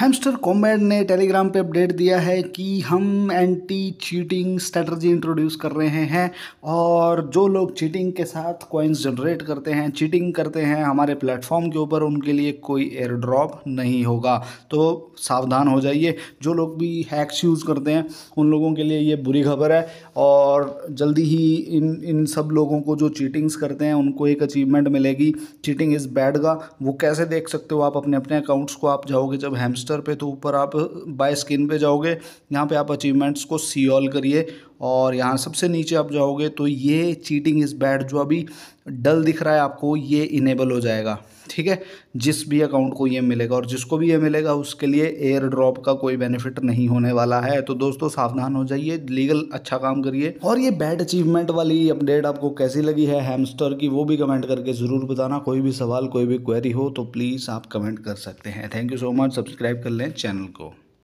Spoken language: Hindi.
हैमस्टर कॉम्बैट ने टेलीग्राम पे अपडेट दिया है कि हम एंटी चीटिंग स्ट्रेटजी इंट्रोड्यूस कर रहे हैं और जो लोग चीटिंग के साथ कॉइन्स जनरेट करते हैं चीटिंग करते हैं हमारे प्लेटफॉर्म के ऊपर उनके लिए कोई एयर ड्रॉप नहीं होगा तो सावधान हो जाइए जो लोग भी हैक्स यूज़ करते हैं उन लोगों के लिए ये बुरी खबर है और जल्दी ही इन इन सब लोगों को जो चीटिंग्स करते हैं उनको एक अचीवमेंट मिलेगी चीटिंग इज़ बैड का वो कैसे देख सकते हो आप अपने अपने अकाउंट्स को आप जाओगे जब हैमस्टर रजिस्टर पे तो ऊपर आप बाय स्किन पे जाओगे यहाँ पे आप अचीवमेंट्स को सी ऑल करिए और यहाँ सबसे नीचे आप जाओगे तो ये चीटिंग इज़ बैड जो अभी डल दिख रहा है आपको ये इनेबल हो जाएगा ठीक है जिस भी अकाउंट को ये मिलेगा और जिसको भी ये मिलेगा उसके लिए एयर ड्रॉप का कोई बेनिफिट नहीं होने वाला है तो दोस्तों सावधान हो जाइए लीगल अच्छा काम करिए और ये बैड अचीवमेंट वाली अपडेट आपको कैसी लगी है हैमस्टर की वो भी कमेंट करके ज़रूर बताना कोई भी सवाल कोई भी क्वेरी हो तो प्लीज़ आप कमेंट कर सकते हैं thank you so much subscribe कर लें चैनल को